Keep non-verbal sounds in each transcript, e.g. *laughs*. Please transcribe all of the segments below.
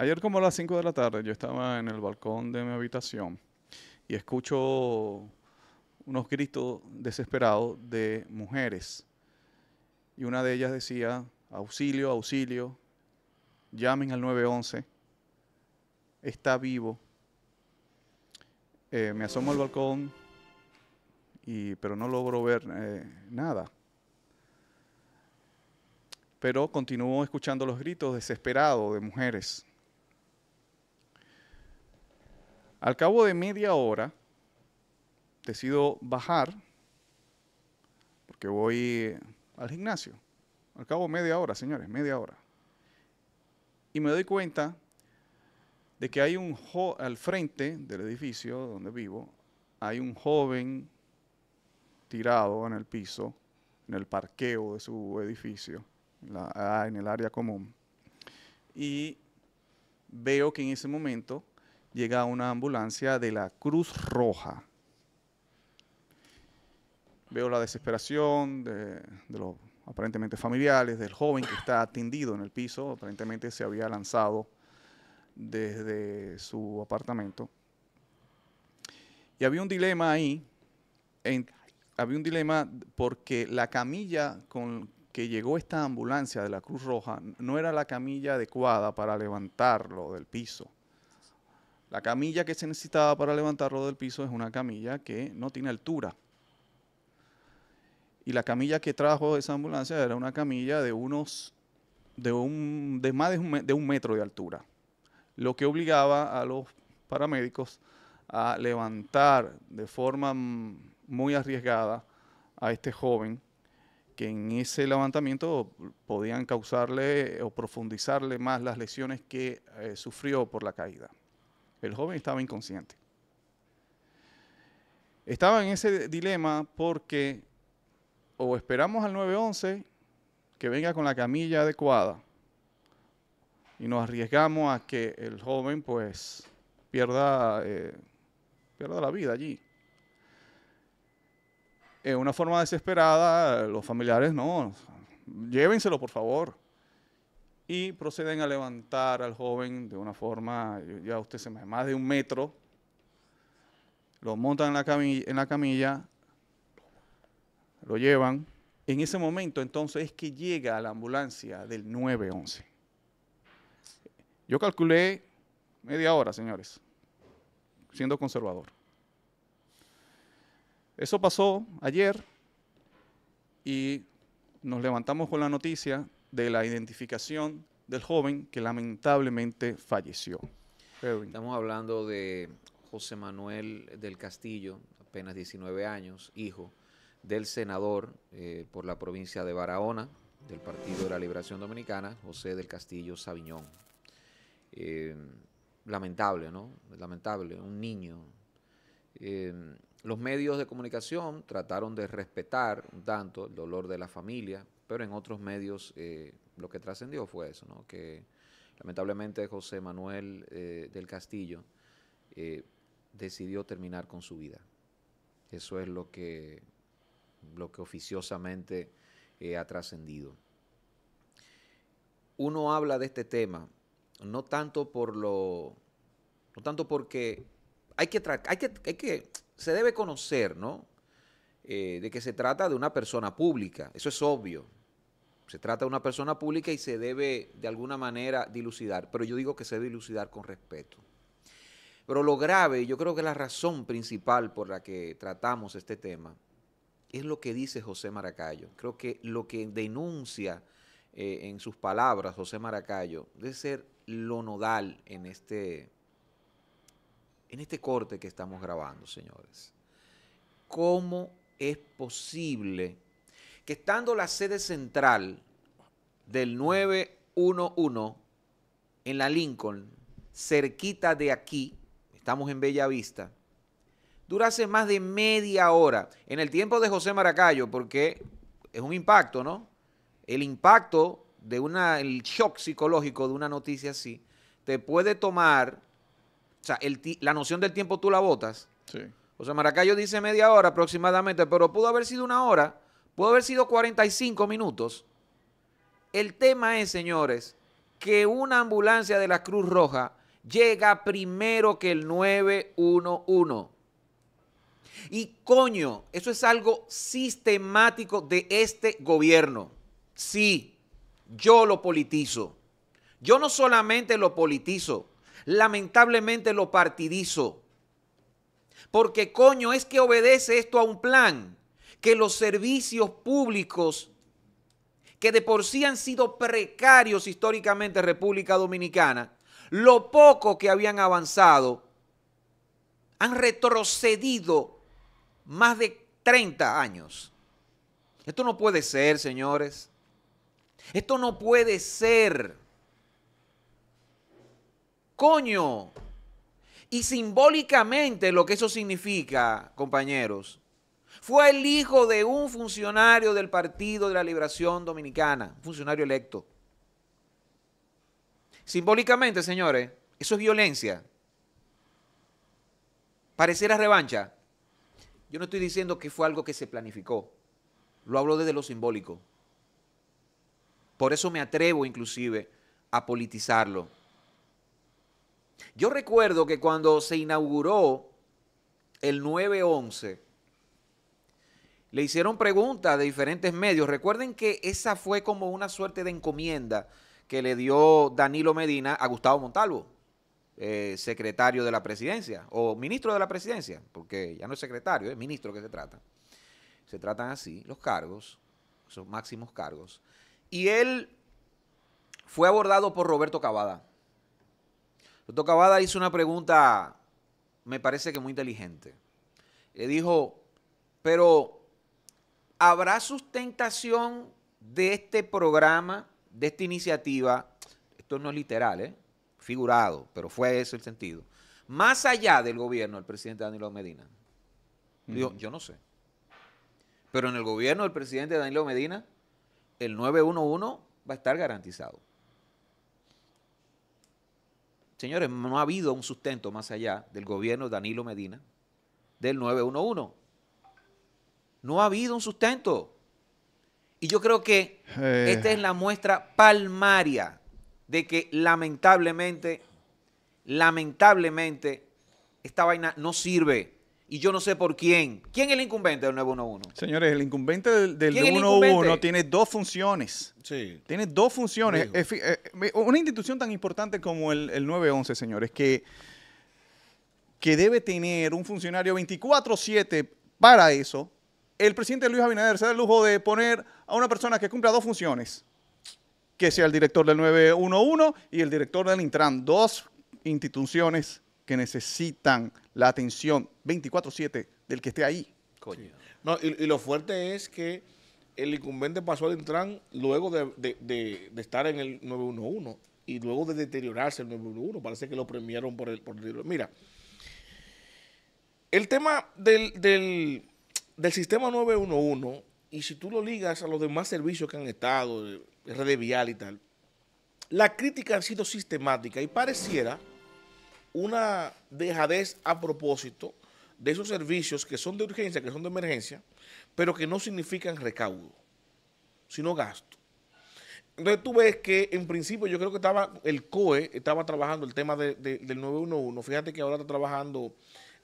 Ayer como a las 5 de la tarde yo estaba en el balcón de mi habitación y escucho unos gritos desesperados de mujeres. Y una de ellas decía, auxilio, auxilio, llamen al 911, está vivo. Eh, me asomo al balcón, y, pero no logro ver eh, nada. Pero continúo escuchando los gritos desesperados de mujeres. Al cabo de media hora, decido bajar porque voy al gimnasio. Al cabo de media hora, señores, media hora. Y me doy cuenta de que hay un al frente del edificio donde vivo, hay un joven tirado en el piso, en el parqueo de su edificio, en ah, el área común. Y veo que en ese momento llega una ambulancia de la Cruz Roja. Veo la desesperación de, los aparentemente familiares del joven que está atendido en el piso, aparentemente se había lanzado desde su apartamento. Y había un dilema ahí, había un dilema porque la camilla con que llegó esta ambulancia de la Cruz Roja no era la camilla adecuada para levantarlo del piso. La camilla que se necesitaba para levantarlo del piso es una camilla que no tiene altura. Y la camilla que trajo esa ambulancia era una camilla de unos, de un, más de un, metro de altura, lo que obligaba a los paramédicos a levantar de forma muy arriesgada a este joven que en ese levantamiento podían causarle o profundizarle más las lesiones que eh, sufrió por la caída. El joven estaba inconsciente. Estaba en ese dilema porque o esperamos al 911 que venga con la camilla adecuada y nos arriesgamos a que el joven pues pierda, eh, pierda la vida allí. En una forma desesperada, los familiares no, llévenselo por favor y proceden a levantar al joven de una forma, ya usted se me más de un metro, lo montan en la, camilla, en la camilla, lo llevan. En ese momento entonces es que llega a la ambulancia del 911. Yo calculé media hora, señores, siendo conservador. Eso pasó ayer y nos levantamos con la noticia de la identificación del joven que lamentablemente falleció. Estamos hablando de José Manuel del Castillo, apenas 19 años, hijo del senador eh, por la provincia de Barahona, del Partido de la Liberación Dominicana, José del Castillo Sabiñón. Eh, lamentable, ¿no? Lamentable, un niño. Eh, los medios de comunicación trataron de respetar un tanto el dolor de la familia, pero en otros medios eh, lo que trascendió fue eso, ¿no? que lamentablemente José Manuel eh, del Castillo eh, decidió terminar con su vida. Eso es lo que, lo que oficiosamente ha trascendido. Uno habla de este tema no tanto por lo, no tanto porque hay que, hay que, hay que se debe conocer, ¿no? de que se trata de una persona pública. Eso es obvio se trata de una persona pública y se debe de alguna manera dilucidar, pero yo digo que se debe dilucidar con respeto. Pero lo grave, yo creo que la razón principal por la que tratamos este tema es lo que dice José Maracayo. Creo que lo que denuncia eh, en sus palabras José Maracayo debe ser lo nodal en este, en este corte que estamos grabando, señores. ¿Cómo es posible que estando la sede central del 911 en la Lincoln, cerquita de aquí, estamos en Bella Vista, hace más de media hora en el tiempo de José Maracayo, porque es un impacto, ¿no? El impacto de una, el shock psicológico de una noticia así, te puede tomar, o sea, la noción del tiempo tú la botas. Sí. José Maracayo dice media hora aproximadamente, pero pudo haber sido una hora Puede haber sido 45 minutos. El tema es, señores, que una ambulancia de la Cruz Roja llega primero que el 911. Y coño, eso es algo sistemático de este gobierno. Sí, yo lo politizo. Yo no solamente lo politizo, lamentablemente lo partidizo. Porque coño, es que obedece esto a un plan que los servicios públicos que de por sí han sido precarios históricamente en República Dominicana, lo poco que habían avanzado, han retrocedido más de 30 años. Esto no puede ser, señores. Esto no puede ser. Coño. Y simbólicamente lo que eso significa, compañeros, fue el hijo de un funcionario del Partido de la Liberación Dominicana, un funcionario electo. Simbólicamente, señores, eso es violencia. Pareciera revancha. Yo no estoy diciendo que fue algo que se planificó. Lo hablo desde lo simbólico. Por eso me atrevo inclusive a politizarlo. Yo recuerdo que cuando se inauguró el 911, le hicieron preguntas de diferentes medios. Recuerden que esa fue como una suerte de encomienda que le dio Danilo Medina a Gustavo Montalvo, eh, secretario de la presidencia, o ministro de la presidencia, porque ya no es secretario, es ministro que se trata. Se tratan así los cargos, esos máximos cargos. Y él fue abordado por Roberto Cavada. Roberto Cavada hizo una pregunta, me parece que muy inteligente. Le dijo, pero ¿habrá sustentación de este programa, de esta iniciativa? Esto no es literal, ¿eh? figurado, pero fue ese el sentido. Más allá del gobierno del presidente Danilo Medina. yo no sé. Pero en el gobierno del presidente Danilo Medina, el 911 va a estar garantizado. Señores, no ha habido un sustento más allá del gobierno de Danilo Medina del 911. No ha habido un sustento. Y yo creo que eh. esta es la muestra palmaria de que lamentablemente, lamentablemente, esta vaina no sirve. Y yo no sé por quién. ¿Quién es el incumbente del 911? Señores, el incumbente del, 911 tiene dos funciones. Tiene dos funciones. Eh, eh, una institución tan importante como el, 911, señores, que, que debe tener un funcionario 24-7 para eso, el presidente Luis Abinader se da el lujo de poner a una persona que cumpla dos funciones, que sea el director del 911 y el director del Intran, dos instituciones que necesitan la atención 24/7 del que esté ahí. y, lo fuerte es que el incumbente pasó al Intran luego de, estar en el 911 y luego de deteriorarse el 911. Parece que lo premiaron por el... Por mira, el tema del del sistema 911, y si tú lo ligas a los demás servicios que han estado, eh, red vial y tal, la crítica ha sido sistemática y pareciera una dejadez a propósito de esos servicios que son de urgencia, que son de emergencia, pero que no significan recaudo, sino gasto. Entonces tú ves que en principio yo creo que estaba el COE, estaba trabajando el tema del 911, fíjate que ahora está trabajando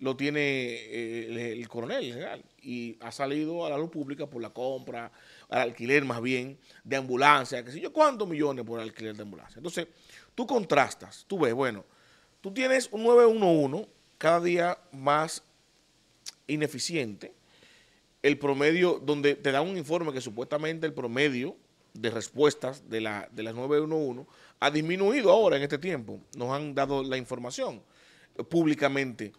lo tiene eh, el, coronel y ha salido a la luz pública por la compra, al alquiler más bien, de ambulancia, que sé yo, cuántos millones por alquiler de ambulancia. Entonces, tú contrastas, tú ves, bueno, tú tienes un 911 cada día más ineficiente, el promedio, donde te dan un informe que supuestamente el promedio de respuestas de, de las 911 ha disminuido ahora en este tiempo, nos han dado la información públicamente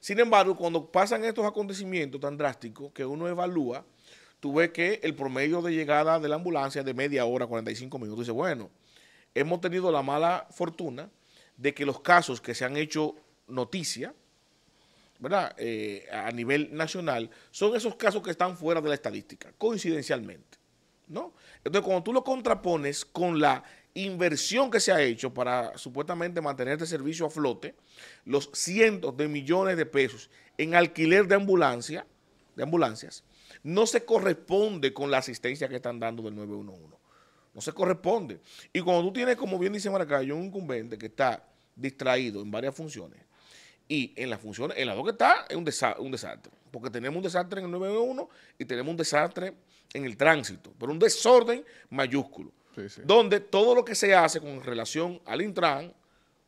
sin embargo, cuando pasan estos acontecimientos tan drásticos que uno evalúa, tú ves que el promedio de llegada de la ambulancia de media hora, 45 minutos, dice, bueno, hemos tenido la mala fortuna de que los casos que se han hecho noticia, ¿verdad? Eh, a nivel nacional, son esos casos que están fuera de la estadística, coincidencialmente, ¿no? Entonces, cuando tú lo contrapones con la inversión que se ha hecho para supuestamente mantener este servicio a flote, los cientos de millones de pesos en alquiler de ambulancia, de ambulancias, no se corresponde con la asistencia que están dando del 911. No se corresponde. Y cuando tú tienes, como bien dice Maracayo, un incumbente que está distraído en varias funciones, y en las funciones, en las dos que está, es un, un desastre. Porque tenemos un desastre en el 911 y tenemos un desastre en el tránsito, pero un desorden mayúsculo donde todo lo que se hace con relación al Intran,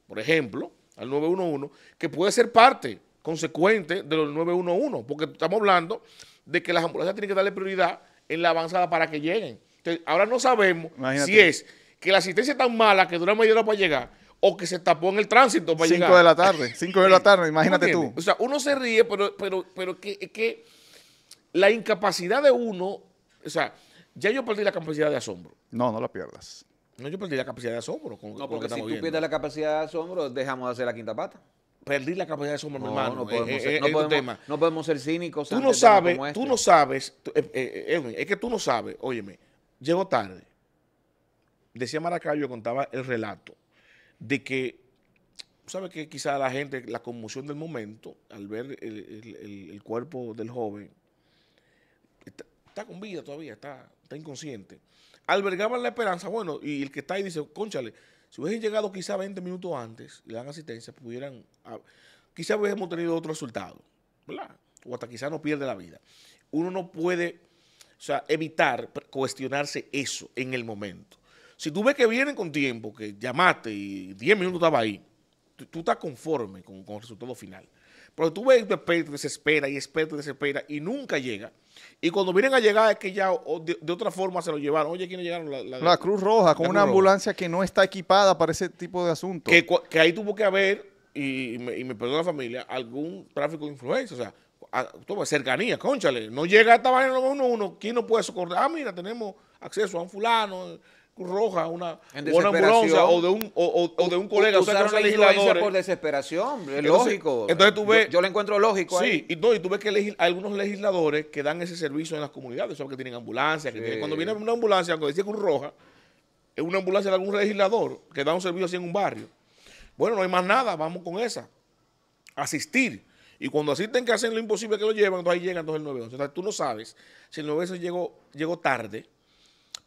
por ejemplo, al 911, que puede ser parte consecuente de los 911, porque estamos hablando de que las ambulancias tienen que darle prioridad en la avanzada para que lleguen. ahora no sabemos si es que la asistencia es tan mala que dura media hora para llegar o que se tapó en el tránsito para llegar. 5 de la tarde, 5 de la tarde, imagínate tú. O sea, uno se ríe, pero, pero, pero que, que la incapacidad de uno, o sea, ya yo perdí la capacidad de asombro. No, no la pierdas. No, yo perdí la capacidad de asombro. no, porque si tú pierdes la capacidad de asombro, dejamos de hacer la quinta pata. Perdí la capacidad de asombro, no, mi hermano. No eh, podemos, eh, ser, eh, no, podemos, no podemos, ser cínicos. Tú no sabes, tú no sabes, es que tú no sabes, óyeme, llegó tarde. Decía Maracayo, contaba el relato de que, ¿sabes que Quizá la gente, la conmoción del momento, al ver el, el, el cuerpo del joven, está con vida todavía, está, inconsciente. Albergaban la esperanza, bueno, y el que está ahí dice, conchale, si hubiesen llegado quizá 20 minutos antes y le dan asistencia, pudieran, ah, quizá hubiésemos tenido otro resultado, ¿verdad? O hasta quizá no pierde la vida. Uno no puede, evitar cuestionarse eso en el momento. Si tú ves que vienen con tiempo, que llamaste y 10 minutos estaba ahí, tú, estás conforme con, con el resultado final. Pero tú ves, espera y desespera y espera y desespera y nunca llega. Y cuando vienen a llegar es que ya de, otra forma se lo llevaron. Oye, ¿quiénes llegaron? La, Cruz Roja, con una ambulancia que no está equipada para ese tipo de asunto Que, ahí tuvo que haber, y, y me, y la familia, algún tráfico de influencia. O sea, cercanía, conchale. No llega a esta vaina uno, uno. ¿Quién no puede socorrer? Ah, mira, tenemos acceso a un fulano Roja, una, una ambulancia o de un, o, o de un colega. O sea, eh. por desesperación, es lógico. Entonces tú ves... Yo, lo encuentro lógico Sí, Y, no, tú ves que hay algunos legisladores que dan ese servicio en las comunidades, son que tienen ambulancia. cuando viene una ambulancia, cuando decía Cruz Roja, es una ambulancia de algún legislador que da un servicio así en un barrio. Bueno, no hay más nada, vamos con esa. Asistir. Y cuando asisten que hacen lo imposible que lo llevan, entonces ahí llegan entonces el 911. O sea, tú no sabes si el 911 llegó, llegó tarde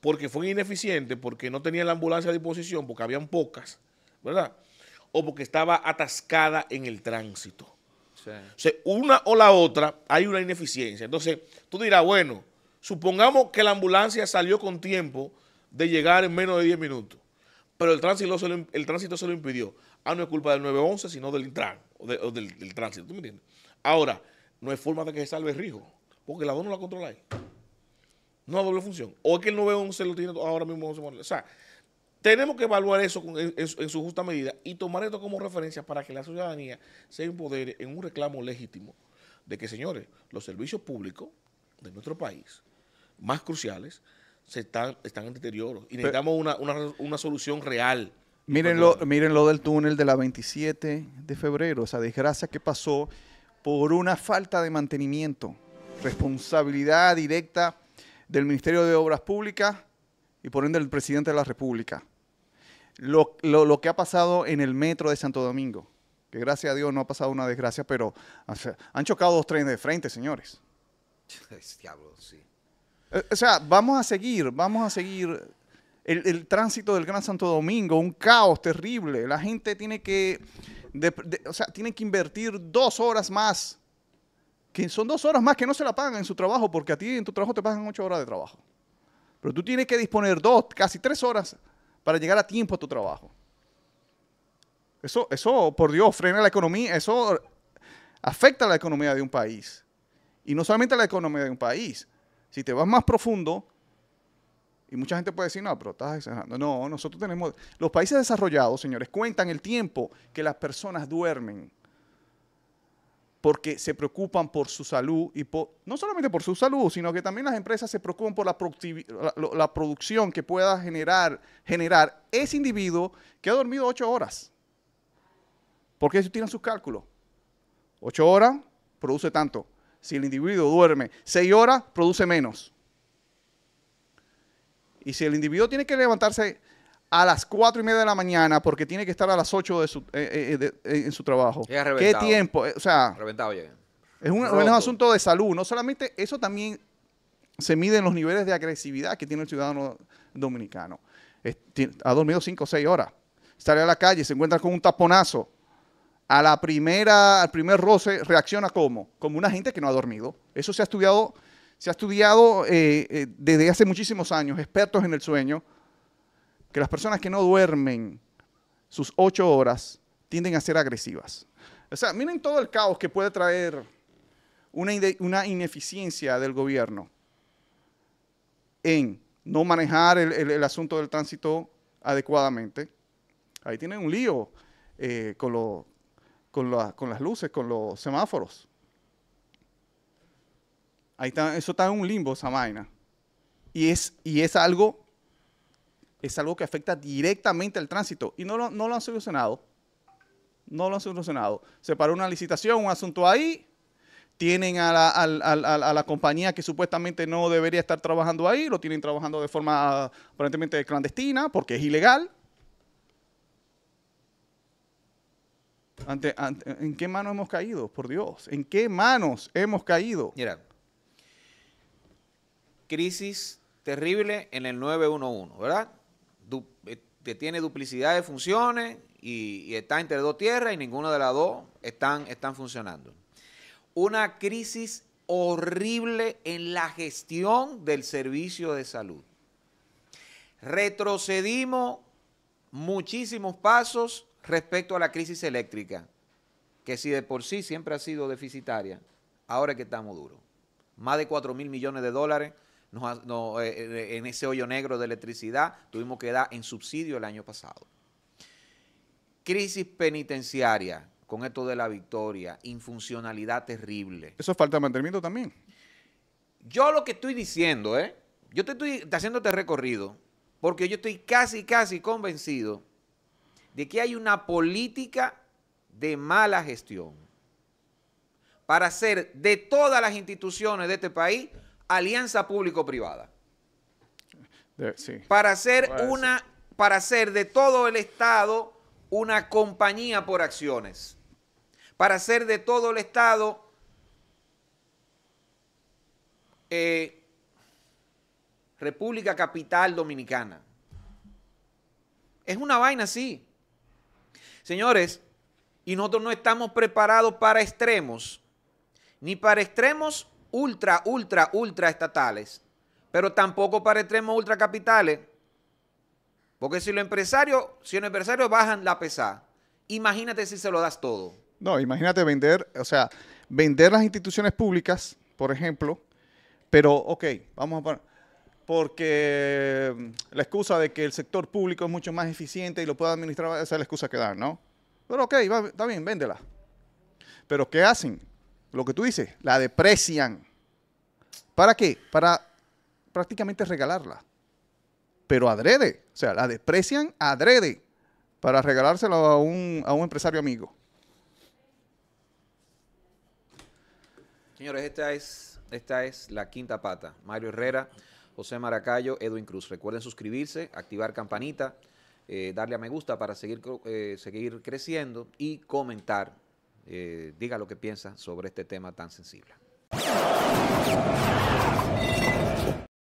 porque fue ineficiente, porque no tenía la ambulancia a disposición, porque habían pocas, ¿verdad? O porque estaba atascada en el tránsito. O sea, una o la otra, hay una ineficiencia. Entonces, tú dirás, bueno, supongamos que la ambulancia salió con tiempo de llegar en menos de 10 minutos, pero el tránsito se lo, el tránsito se impidió. Ah, no es culpa del 911, sino del del, tránsito, ¿tú me entiendes? Ahora, no hay forma de que se salve el riesgo, porque la dos no la controla ahí a doble función. O es que el 911 lo tiene ahora mismo O sea, tenemos que evaluar eso en, su justa medida y tomar esto como referencia para que la ciudadanía se empodere en un reclamo legítimo de que, señores, los servicios públicos de nuestro país, más cruciales, se están, están en deterioro y necesitamos una, solución real. Miren miren lo del túnel de la 27 de febrero, esa desgracia que pasó por una falta de mantenimiento, responsabilidad directa del Ministerio de Obras Públicas y por ende del presidente de la República. Lo, que ha pasado en el metro de Santo Domingo, que gracias a Dios no ha pasado una desgracia, pero han chocado dos trenes de frente, señores. *laughs* Diablo, sí. Eh, o sea, vamos a seguir, vamos a seguir el, tránsito del Gran Santo Domingo, un caos terrible. La gente tiene que, tiene que invertir dos horas más que son dos horas más que no se la pagan en su trabajo, porque a ti en tu trabajo te pagan ocho horas de trabajo. Pero tú tienes que disponer dos, casi tres horas para llegar a tiempo a tu trabajo. Eso, eso, por Dios, frena la economía, eso afecta la economía de un país. Y no solamente la economía de un país. Si te vas más profundo, y mucha gente puede decir, no, pero estás exagerando. No, nosotros tenemos. Los países desarrollados, señores, cuentan el tiempo que las personas duermen porque se preocupan por su salud y no solamente por su salud, sino que también las empresas se preocupan por la, producción que pueda generar, generar ese individuo que ha dormido ocho horas. Porque ellos tienen sus cálculos. Ocho horas produce tanto. Si el individuo duerme seis horas, produce menos. Y si el individuo tiene que levantarse a las 4 y media de la mañana porque tiene que estar a las 8 de su, eh, eh, eh, en su trabajo. ¿Qué tiempo? O sea, es un, asunto de salud. No solamente eso también se mide en los niveles de agresividad que tiene el ciudadano dominicano. ha dormido 5 o 6 horas. Sale a la calle, se encuentra con un taponazo. A la primera, al primer roce reacciona como? Como una gente que no ha dormido. Eso se ha estudiado, se ha estudiado desde hace muchísimos años, expertos en el sueño que las personas que no duermen sus ocho horas tienden a ser agresivas. O sea, miren todo el caos que puede traer una, una ineficiencia del gobierno en no manejar el, asunto del tránsito adecuadamente. Ahí tienen un lío eh, con, con, las luces, con los semáforos. Ahí está, eso está en un limbo, esa vaina. Y es, y es algo es algo que afecta directamente al tránsito y no lo, no lo han solucionado. No lo han solucionado. Se paró una licitación, un asunto ahí, tienen a la, compañía que supuestamente no debería estar trabajando ahí, lo tienen trabajando de forma aparentemente clandestina porque es ilegal. Ante, ¿En qué manos hemos caído? Por Dios, ¿en qué manos hemos caído? Mira, crisis terrible en el 911, ¿verdad? Eh, que tiene duplicidad de funciones y, está entre dos tierras y ninguna de las dos están, están funcionando. Una crisis horrible en la gestión del servicio de salud. Retrocedimos muchísimos pasos respecto a la crisis eléctrica, que si de por sí siempre ha sido deficitaria, ahora es que estamos duros. Más de 4 mil millones de dólares no, eh, eh, en ese hoyo negro de electricidad, tuvimos que dar en subsidio el año pasado. Crisis penitenciaria con esto de la victoria, infuncionalidad terrible. Eso falta de mantenimiento también. Yo lo que estoy diciendo, ¿eh? yo te estoy haciéndote recorrido, porque yo estoy casi, casi convencido de que hay una política de mala gestión para hacer de todas las instituciones de este país alianza público-privada. Para hacer una, para de todo el Estado una compañía por acciones. Para hacer de todo el Estado eh, República Capital Dominicana. Es una vaina así. Señores, y nosotros no estamos preparados para extremos, ni para extremos ultra, ultra, ultra estatales, pero tampoco para extremos ultra capitales. Porque si los empresarios, si los empresarios bajan la pesa, imagínate si se lo das todo. No, imagínate vender, o sea, vender las instituciones públicas, por ejemplo, pero ok, vamos a poner, porque la excusa de que el sector público es mucho más eficiente y lo puede administrar, esa es la excusa que dan, ¿no? Pero ok, va, está bien, véndela. Pero ¿qué hacen? lo que tú dices, la deprecian. ¿Para qué? Para prácticamente regalarla. Pero adrede, o sea, la desprecian adrede para regalársela a un, empresario amigo. Señores, esta es, esta es la quinta pata. Mario Herrera, José Maracayo, Edwin Cruz. Recuerden suscribirse, activar campanita, eh, darle a me gusta para seguir, eh, seguir creciendo y comentar eh, diga lo que piensa sobre este tema tan sensible.